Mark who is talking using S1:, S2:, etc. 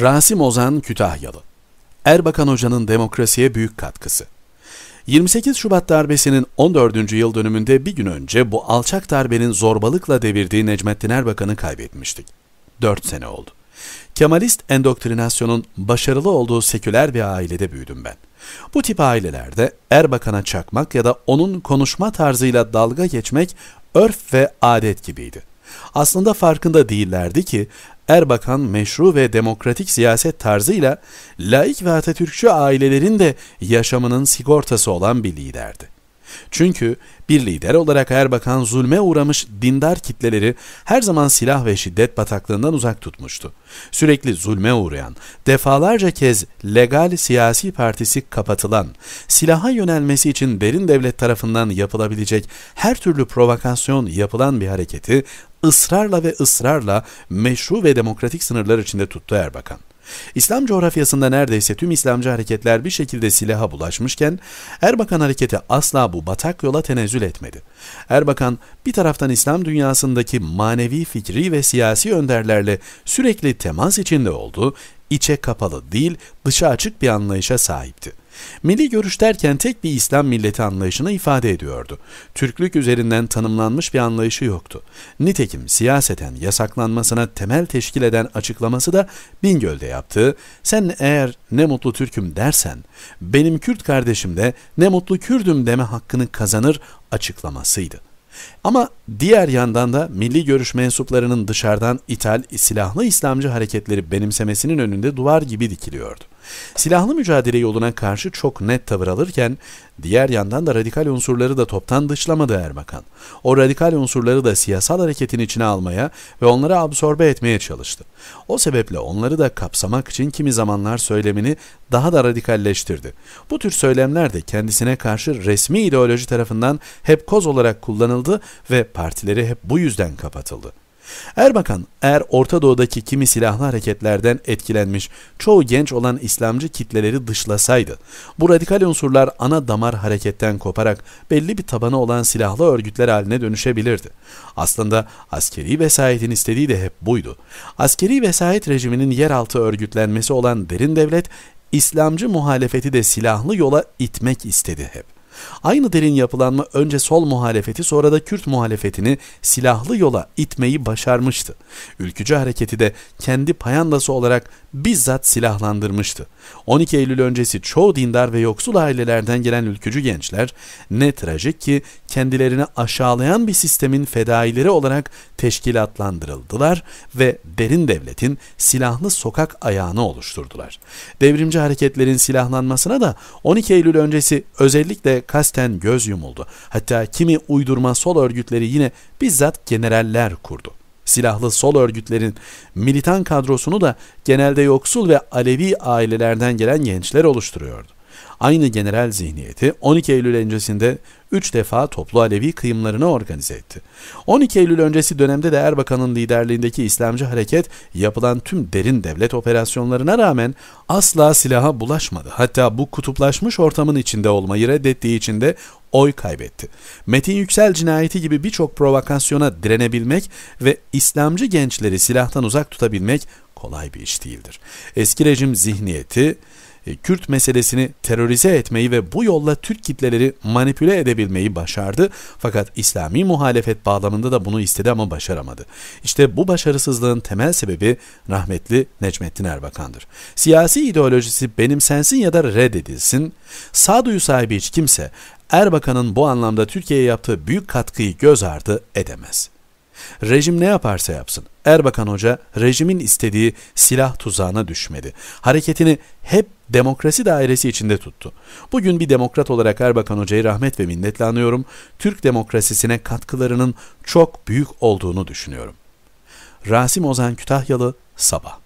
S1: Rasim Ozan Kütahyalı Erbakan Hoca'nın demokrasiye büyük katkısı 28 Şubat darbesinin 14. yıl dönümünde bir gün önce bu alçak darbenin zorbalıkla devirdiği Necmettin Erbakan'ı kaybetmiştik. 4 sene oldu. Kemalist endoktrinasyonun başarılı olduğu seküler bir ailede büyüdüm ben. Bu tip ailelerde Erbakan'a çakmak ya da onun konuşma tarzıyla dalga geçmek örf ve adet gibiydi. Aslında farkında değillerdi ki Erbakan meşru ve demokratik siyaset tarzıyla laik ve Atatürkçü ailelerin de yaşamının sigortası olan bir liderdi. Çünkü bir lider olarak Erbakan zulme uğramış dindar kitleleri her zaman silah ve şiddet bataklığından uzak tutmuştu. Sürekli zulme uğrayan, defalarca kez legal siyasi partisi kapatılan, silaha yönelmesi için derin devlet tarafından yapılabilecek her türlü provokasyon yapılan bir hareketi ısrarla ve ısrarla meşru ve demokratik sınırlar içinde tuttu Erbakan. İslam coğrafyasında neredeyse tüm İslamcı hareketler bir şekilde silaha bulaşmışken Erbakan hareketi asla bu batak yola tenezzül etmedi. Erbakan bir taraftan İslam dünyasındaki manevi, fikri ve siyasi önderlerle sürekli temas içinde oldu, içe kapalı değil, dışa açık bir anlayışa sahipti. Milli görüş derken tek bir İslam milleti anlayışını ifade ediyordu. Türklük üzerinden tanımlanmış bir anlayışı yoktu. Nitekim siyaseten yasaklanmasına temel teşkil eden açıklaması da Bingöl'de yaptığı ''Sen eğer ne mutlu Türk'üm dersen, benim Kürt kardeşim de ne mutlu Kürd'üm deme hakkını kazanır'' açıklamasıydı. Ama diğer yandan da milli görüş mensuplarının dışarıdan ithal silahlı İslamcı hareketleri benimsemesinin önünde duvar gibi dikiliyordu. Silahlı mücadele yoluna karşı çok net tavır alırken diğer yandan da radikal unsurları da toptan dışlamadı Erbakan. O radikal unsurları da siyasal hareketin içine almaya ve onları absorbe etmeye çalıştı. O sebeple onları da kapsamak için kimi zamanlar söylemini daha da radikalleştirdi. Bu tür söylemler de kendisine karşı resmi ideoloji tarafından hep koz olarak kullanıldı ve partileri hep bu yüzden kapatıldı. Erbakan, eğer Orta Doğu'daki kimi silahlı hareketlerden etkilenmiş çoğu genç olan İslamcı kitleleri dışlasaydı, bu radikal unsurlar ana damar hareketten koparak belli bir tabanı olan silahlı örgütler haline dönüşebilirdi. Aslında askeri vesayetin istediği de hep buydu. Askeri vesayet rejiminin yeraltı örgütlenmesi olan derin devlet, İslamcı muhalefeti de silahlı yola itmek istedi hep. Aynı derin yapılanma önce sol muhalefeti sonra da Kürt muhalefetini silahlı yola itmeyi başarmıştı. Ülkücü hareketi de kendi payandası olarak bizzat silahlandırmıştı. 12 Eylül öncesi çoğu dindar ve yoksul ailelerden gelen ülkücü gençler ne trajik ki kendilerini aşağılayan bir sistemin fedaileri olarak teşkilatlandırıldılar ve derin devletin silahlı sokak ayağını oluşturdular. Devrimci hareketlerin silahlanmasına da 12 Eylül öncesi özellikle kasten göz yumuldu. Hatta kimi uydurma sol örgütleri yine bizzat generaller kurdu. Silahlı sol örgütlerin militan kadrosunu da genelde yoksul ve Alevi ailelerden gelen gençler oluşturuyordu. Aynı general zihniyeti 12 Eylül öncesinde 3 defa toplu Alevi kıyımlarını organize etti. 12 Eylül öncesi dönemde de Erbakan'ın liderliğindeki İslamcı hareket yapılan tüm derin devlet operasyonlarına rağmen asla silaha bulaşmadı. Hatta bu kutuplaşmış ortamın içinde olmayı reddettiği için de oy kaybetti. Metin Yüksel cinayeti gibi birçok provokasyona direnebilmek ve İslamcı gençleri silahtan uzak tutabilmek kolay bir iş değildir. Eski rejim zihniyeti e, Kürt meselesini terörize etmeyi ve bu yolla Türk kitleleri manipüle edebilmeyi başardı. Fakat İslami muhalefet bağlamında da bunu istedi ama başaramadı. İşte bu başarısızlığın temel sebebi rahmetli Necmettin Erbakan'dır. Siyasi ideolojisi benimsensin ya da reddedilsin, sağduyu sahibi hiç kimse Erbakan'ın bu anlamda Türkiye'ye yaptığı büyük katkıyı göz ardı edemez. Rejim ne yaparsa yapsın Erbakan Hoca rejimin istediği silah tuzağına düşmedi. Hareketini hep demokrasi dairesi içinde tuttu. Bugün bir demokrat olarak Erbakan Hoca'yı rahmet ve minnetle anıyorum. Türk demokrasisine katkılarının çok büyük olduğunu düşünüyorum. Rasim Ozan Kütahyalı Sabah